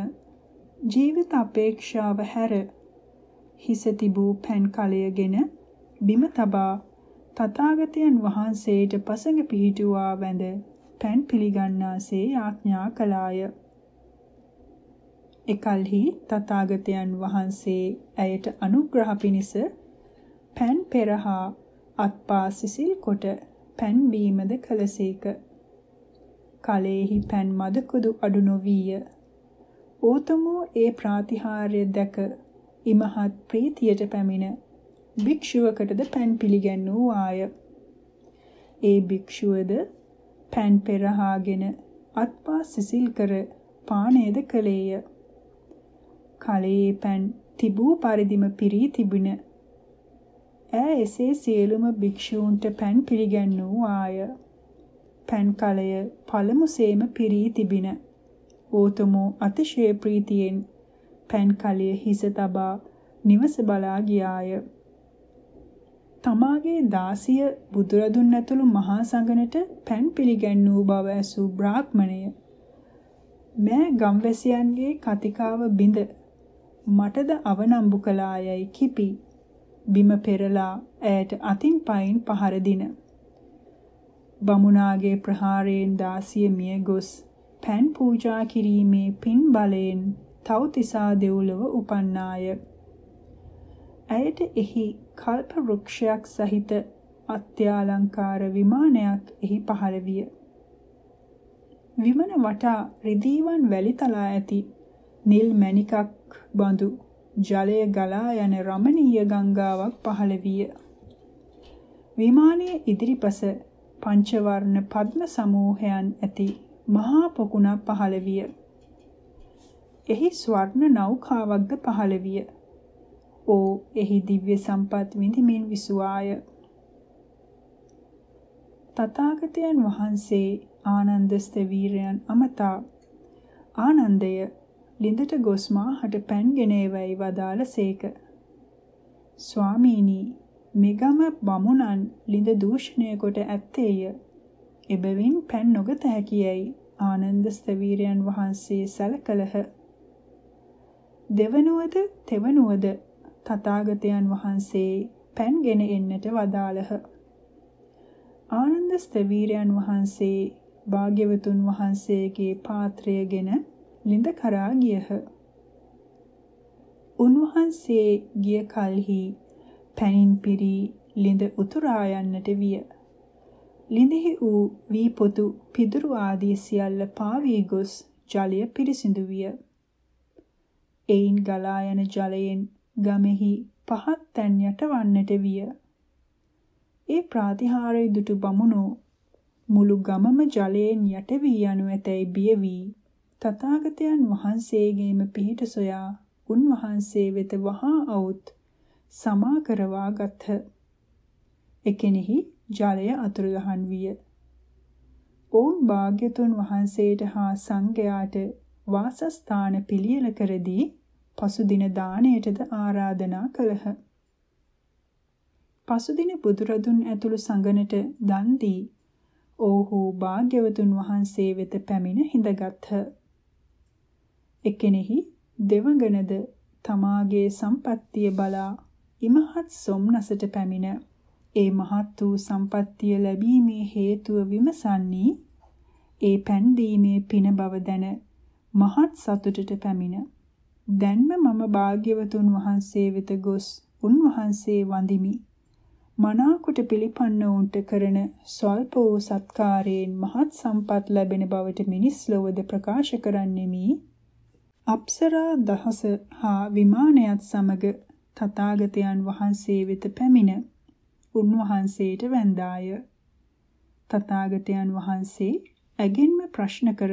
[SPEAKER 1] ජීවිත අපේක්ෂාව හැර හිස තිබූ පෑන් කලයගෙන බිම තබා තථාගතයන් වහන්සේට පසඟ පිහිටුවා වැඳ පෑන් පිළිගන්නාසේ ආඥා කළාය. එකල්හි තථාගතයන් වහන්සේ ඇයට අනුග්‍රහ පිණිස පෑන් පෙරහා අත්පා සිසිල් කොට පෑන් බීමද කළසේක. කලෙහි පෑන් මදකුදු අඩු නොවිය. ගෞතමෝ ඒ ප්‍රාතිහාර්ය දැක ඉමහත් ප්‍රීතියට පැමිණ භික්ෂුවකටද පෑන් පිළිගැන්වූ ආය. ඒ භික්ෂුවද පෑන් පෙරහාගෙන අත්පා සිසිල් කර පානේද කළේය. කලේ පෑන් තිබූ පරිදිම පිරී තිබින ඈ එසේ සියලුම භික්ෂූන්ට පෑන් පිළිගැන්වූ ආය. පෑන් කලය පළමුසේම පිරී තිබින ගෝතමෝ අතිශය ප්‍රීතියෙන් පෑන් කලයේ හිස තබා නිවස බලා ගියාය. තමාගේ දාසිය බුදුරදුන් ඇතුළු මහා සංඝනට පෑන් පිළිගැන්වූ බව ඇසූ බ්‍රාහ්මණය මෑ ගම්වැසියන්ගේ කතිකාව බිඳ මටද අවනම්බු කළායයි කිපි බිම පෙරලා ඇයට අතින් පයින් පහර දින බමුණාගේ ප්‍රහාරයෙන් දාසිය මිය ගොස් පෑන් පූජා කිරීමේ පින් බලයෙන් තවතිසා දෙව්ලොව උපන්නාය. ඇයට එහි කල්ප වෘක්ෂයක් සහිත අත්‍යාලංකාර විමානයක් එහි පහළ විය. විමන වටා රිදීවන් වැලි තලා ඇති නිල් මණිකක් බඳු ජලය ගලා යන රමණීය ගංගාවක් පහළ විය. විමානයේ ඉදිරිපස පංචවර්ණ පද්ම සමූහයන් ඇති මහා පොකුණක් පහළ විය. එහි ස්වර්ණ නෞකාවක්ද පහළ විය. ඕ එහි දිව්‍ය සම්පත් විඳිමින් විසුආය. තථාගතයන් වහන්සේ ආනන්ද ස්තවීරයන් අමතා ආනන්දය ලිඳට ගොස් මාහට පැන්ගෙන එවයි වදාළසේක. ස්වාමීනි මෙගම බමුණන් ලිඳ දූෂණය කොට ඇත්තේය. එබැවින් පැන් නොගත හැකියයි ආනන්ද ස්තවීරයන් වහන්සේ සැලකලහ. දෙවනුවද තෙවනුවද තථාගතයන් වහන්සේ පැන්ගෙන එන්නට වදාළහ. ආනන්ද ස්තවීරයන් වහන්සේ භාග්‍යවතුන් වහන්සේගේ පාත්‍රයගෙන ලිඳ කරා ගියහ. උන්වහන්සේ ගිය කලෙහි පැනින් පිරි ලිඳ උතුරා යන්නට විය. ලිඳෙහි වූ වී පොතු පිදුරු ආදී සියල්ල පාවී ගොස් ජලය පිරිසිදු විය. එයින් ගලා යන ජලයෙන් ගමෙහි පහත් තැන් යටවන්නට විය. ඒ ප්‍රාතිහාරය දුටු බමුණෝ මුළු ගමම ජලයෙන් යට වී යනු ඇතැයි බිය වී තථාගතයන් වහන්සේගේම පිහිට සොයා උන්වහන්සේ වෙත වහා අවුත් සමා කරවා ගත්හ. එකෙනෙහි ජලය අතුරුදහන් විය. ඔවුන් භාග්‍යතුන් වහන්සේට හා සංඝයාට වාසස්ථාන පිළියෙල කරදී පසුදින දාණයටද ආරාධනා කළහ. පසුදින බුදුරදුන් ඇතුළු සංඝනට දන් දී ඔව්හු භාග්‍යවතුන් වහන්සේ වෙත පැමිණ හිඳගත්හ. එකෙනෙහි දෙවඟනද තමාගේ සම්පත්තිය බලා ඉමහත් සොම්නසට පැමිණ ඒ මහත් වූ සම්පත්තිය ලැබීමේ හේතුව විමසන්නේ ඒ පෑන් දීමේ පින බව දැන මහත් සතුටට පැමිණ දැන්ම මම භාග්‍යවතුන් වහන්සේ වෙත ගොස් උන්වහන්සේ වඳිමි මනාකොට පිළිපන්න උන්ට කරන ස්වල්ප වූ සත්කාරයෙන් මහත් සම්පත් ලැබෙන බවට මිනිස් ලොවද ප්‍රකාශ කරන්නෙමි අප්සරා දහස හා විමානයත් සමග තථාගතයන් වහන්සේ වෙත පැමිණ උන්වහන්සේට වැඳාය. තථාගතයන් වහන්සේ ඇගෙන්ම ප්‍රශ්න කර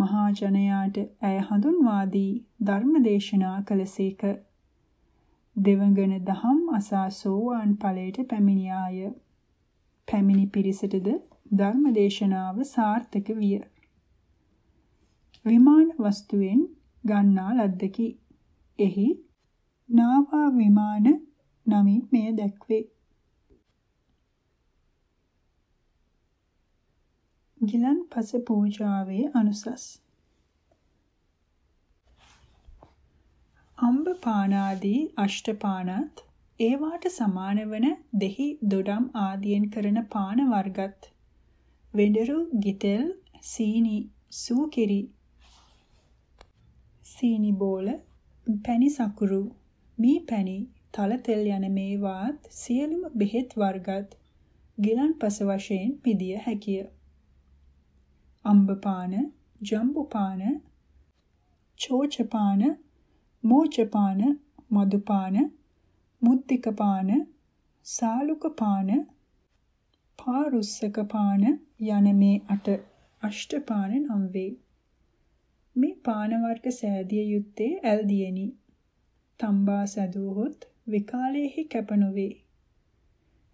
[SPEAKER 1] මහා ජනයාට ඇය හඳුන්වා දී ධර්ම දේශනා කළසේක. දෙවඟන දහම් අසා සෝවාන් ඵලයට පැමිණියාය. පැමිණි පිරිසටද ධර්ම දේශනාව සාර්ථක විය. විමාන වස්තුවෙන් ගන්නා ලද්දකි. එහි නාවා විමාන නමින් මෙය දැක්වේ. ගිලන් පස පූජාවේ අනුසස් අම්බ පානාදී අෂ්ටපානත් ඒවාට සමාන වන දෙහි දොඩම් ආදියෙන් කරන පාන වර්ගත් වෙඬරු ගිතෙල් සීනි සූකිරි සීනි බෝල පැණි සකුරු මී පැණි තල තෙල් යන මේවාත් සියලුම බෙහෙත් වර්ගත් ගිලන් පස වශයෙන් පිදිය හැකිය අම්බපාන, ජම්බුපාන, චෝචපාන, මෝචපාන, මදුපාන, මුත්තිකපාන, සාලුකපාන, පාරුස්සකපාන යන මේ අට අෂ්ටපාන නම් වේ. මේ පාන වර්ග සෑදිය යුත්තේ ඇල්දියෙනි. තම්බා සැදුවහොත් විකාලයේහි කැප නොවේ.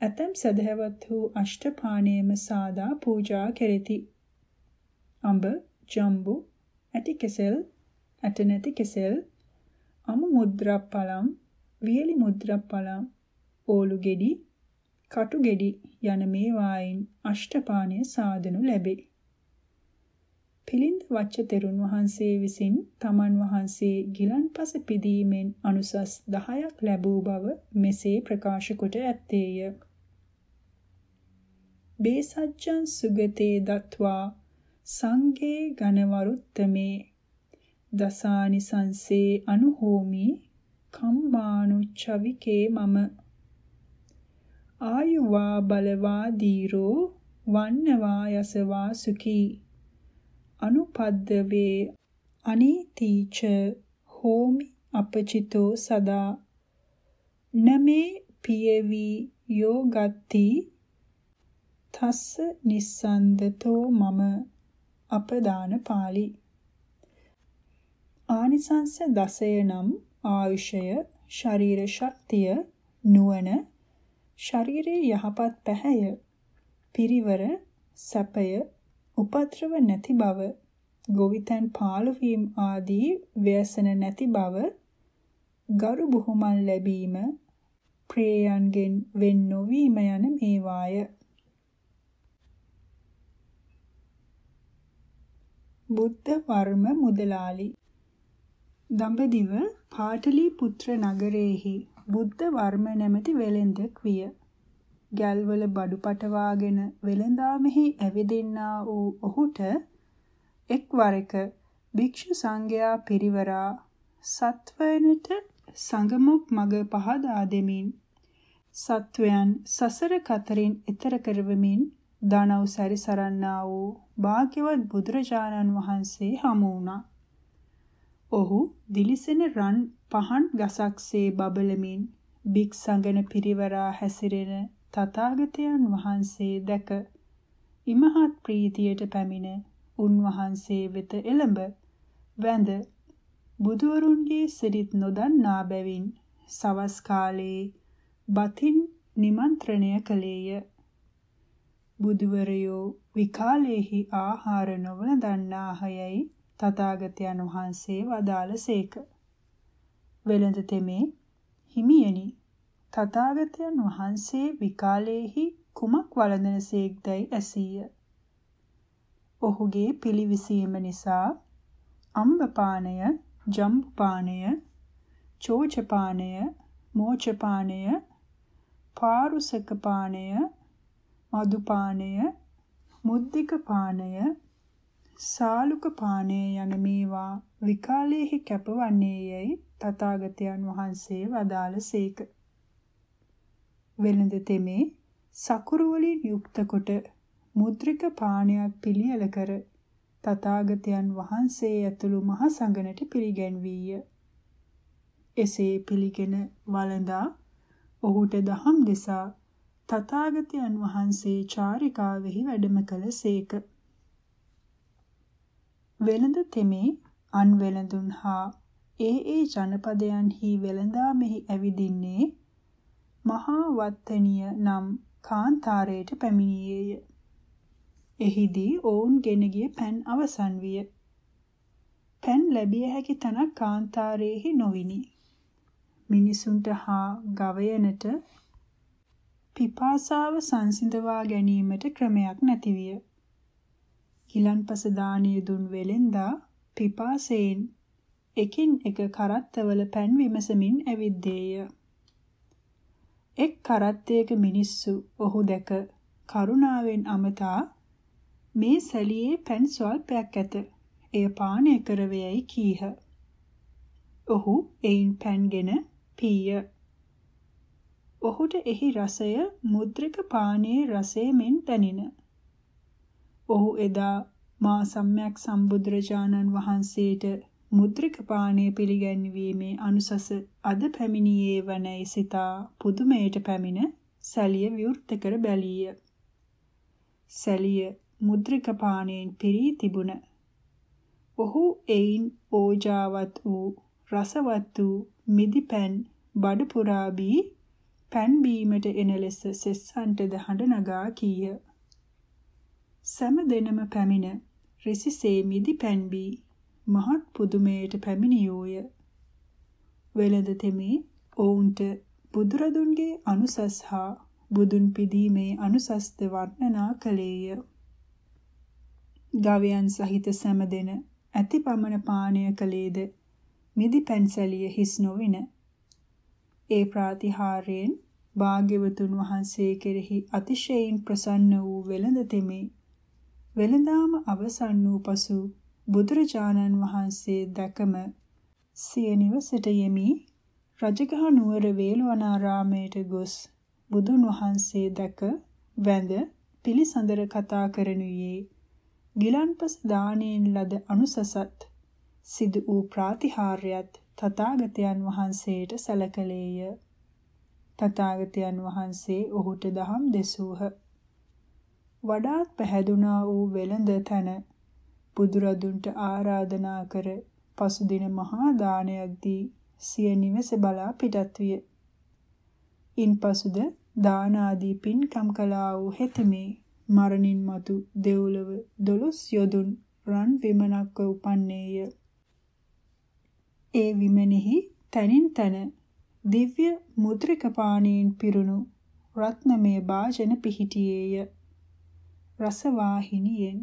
[SPEAKER 1] ඇතම් සදහවත් වූ අෂ්ටපානයේම සාදා පූජා කෙරෙති. අඹ ජම්බු ඇති කෙසෙල් ඇට නැති කෙසෙල් අමු මුද්‍රප්පලම් වියලි මුද්‍රප්පලම් ඕලු ගෙඩි කටු ගෙඩි යන මේවායින් අෂ්ටපාණය සාදනු ලැබේ. පිළින්ද වච්ච තෙරුන් වහන්සේ විසින් තමන් වහන්සේ ගිලන්පස පිදීමෙන් අනුසස් 10ක් ලැබූ බව මෙසේ ප්‍රකාශ කොට ඇත්තේය. බේසජ්ජං සුගතේ දත්වා සංගේ ඝනවරුත්තමේ දසානි සංසේ අනුහෝමි කම්මානුච්චවිකේ මම ආයුවා බලවා දීරෝ වන්නවා යසවා සුකී අනුපද්දවේ අනීතිච හෝමි අපචිතෝ සදා නමේ පියවි යෝගත්ති තස්ස නිස්සන්දතෝ මම අපදාන පාළි ආනිසංස දසය නම් ආයුෂය ශරීර ශක්තිය නුවණ ශරීරයේ යහපත් පැහැය පිරිවර සැපය උපద్రව නැති බව ගොවිතැන් පාළු වීම ආදී ව්‍යසන නැති බව ගරු බුහුමන් ලැබීම ප්‍රේයන්ගෙන් වෙන් නොවීම යන මේවාය බුද්ධ වර්ම මුදලාලි දඹදිව පාටලිපුත්‍ර නගරයේහි බුද්ධ වර්ම නැමැති වෙළෙන්දෙක් විය. ගැල්වල බඩු පටවාගෙන වෙළඳාමෙහි ඇවිදින්නා වූ ඔහුට එක්වරක භික්ෂු සංඝයා පිරිවරා සත්වයනට සංගමුක් මග පහදා දෙමින් සත්වයන් සසර කතරින් එතර කරවමින් දනව් සැරිසරන්නා වූ භාග්‍යවත් බුදුරජාණන් වහන්සේ හමු වුණා. ඔහු දිලිසෙන රන් පහන් ගසක්සේ බබලමින් බික් සංගන පිරිවරා හැසිරෙන තථාගතයන් වහන්සේ දැක ඉමහත් ප්‍රීතියට පැමිණ උන්වහන්සේ වෙත එළඹ වැඳ බුදුවරුන්ගේ සිරිත් නොදන්නා බැවින් සවස් කාලයේ බතින් නිමන්ත්‍රණය කළේය. බුදුවරයෝ විකාලේහි ආහාර නොවන දන්නාහයයි තථාගතයන් වහන්සේ වදාළසේක. වෙළඳ තෙමේ හිමියනි තථාගතයන් වහන්සේ විකාලේහි කුමක් වළඳනසේක්දයි ඇසීය. ඔහුගේ පිළිවිසීම නිසා අම්බපානය, ජම්බුපානය, චෝචපානය, මෝචපානය, පාරුසකපානය මදුපානය, මුද්දික පානය, සාලුක පානය යන මේවා විකාලයේහි කැපවන්නේ යයි තථාගතයන් වහන්සේ වදාළසේක. වෙළඳ තෙමේ සකුරු වලින් යුක්ත කොට මුද්‍රික පානයක් පිළියෙල කර තථාගතයන් වහන්සේ ඇතුළු මහ සංඝනට පිළිගැන්වීය. එසේ පිළිගෙන වළඳා ඔහුට දහම් දෙසා තථාගතයන් වහන්සේ චාරිකාවෙහි වැඩම කළ සේක. වෙළඳ තෙමේ අන් වෙළඳුන් හා ඒ ඒ ජනපදයන්හි වෙළඳා මෙහි ඇවිදින්නේ මහා වත්තනිය නම් කාන්තාරයට පැමිණියේය. එහිදී ඔවුන් ගෙන ගිය පැන් අවසන් විය. පැන් ලැබිය හැකි තැනක් කාන්තාරයේහි නොවිනි. මිනිසුන්ට හා ගවයනට පිපාසාව සංසිඳවා ගැනීමට ක්‍රමයක් නැතිවිය. ගිලන්පස දානීය දුන් වෙලෙන්දා පිපාසයෙන් එකින් එක කරත්තවල පැන් විමසමින් ඇවිද්දේය. එක් කරත්තයක මිනිස්සු ඔහු දැක කරුණාවෙන් අමතා මේ සැලියේ පැන් ස්වල්පයක් ඇත. එය පානය කරවේයි කීහ. ඔහු එයින් පැන්ගෙන පීය. ඔහුට එහි රසය මුද්‍රික පානයේ රසයෙන් මෙන් දැනින. ඔහු එදා මා සම්්‍යක් සම්බුදුරජාණන් වහන්සේට මුද්‍රික පානය පිළිගැන්වීමේ අනුසස අද පැමිණියේ වනයි සිතා පුදුමයට පැමිණ සැලිය විවෘත කර බැලීය. සැලිය මුද්‍රික පානයෙන් පිරී තිබුණ. ඔහු එයින් ඕජාවත් වූ රසවත් වූ මිදිපැන් බඩ පුරාබී පෑන් බීමට එන ලෙස සෙස්සන්ටද හඬ නගා කීය. සෑම දිනම පැමිණ රිසිසේ මිදි පෑන් බී මහත් පුදුමයට පැමිණියෝය. වෙළඳ තෙමේ ඔවුන්ට බුදුරදුන්ගේ අනුසස් හා බුදුන් පිදීමේ අනුසස්ද වර්ණනා කළේය. ගවයන් සහිත සෑම දින ඇති පමණ පානය කළේද මිදි පැන්සලිය හිස් නොවින ඒ ප්‍රාතිහාර්යෙන් භාග්‍යවතුන් වහන්සේ කෙරෙහි අතිශයින් ප්‍රසන්න වූ වෙළඳ තෙමේ වෙළඳාම අවසන් වූ පසු බුදුරජාණන් වහන්සේ දැකම සිය නිවසට යෙමි රජගහ නුවර වේලවනාරාමයට ගොස් බුදුන් වහන්සේ දැක වැඳ පිළිසඳර කතා කරනුයේ ගිලන්පස දාණයෙන් ලද අනුසසත් සිදු වූ ප්‍රාතිහාර්යත් තථාගතයන් වහන්සේට සැලකලේය. තථාගතයන් වහන්සේ ඔහුට දහම් දෙසූහ. වඩාත් පැහැදුනා වූ වෙළඳ තන බුදුරදුන්ට ආරාධනා කර පසුදින මහා දානයක් දී සිය නිවස බලා පිටත් විය. ඉන්පසුද දාන ආදී පින්කම් කළා වූ හෙතෙමේ මරණින් මතු දෙව්ලොව දොළොස් යොදුන් රන් විමනක්ව උපන්නේය. ඒ විමනෙහි තනින් තන දිව්‍ය මුද්‍රික පාණීන් පිරුණු රත්නමය වාජන පිහිටියේය රසවාහිනියෙන්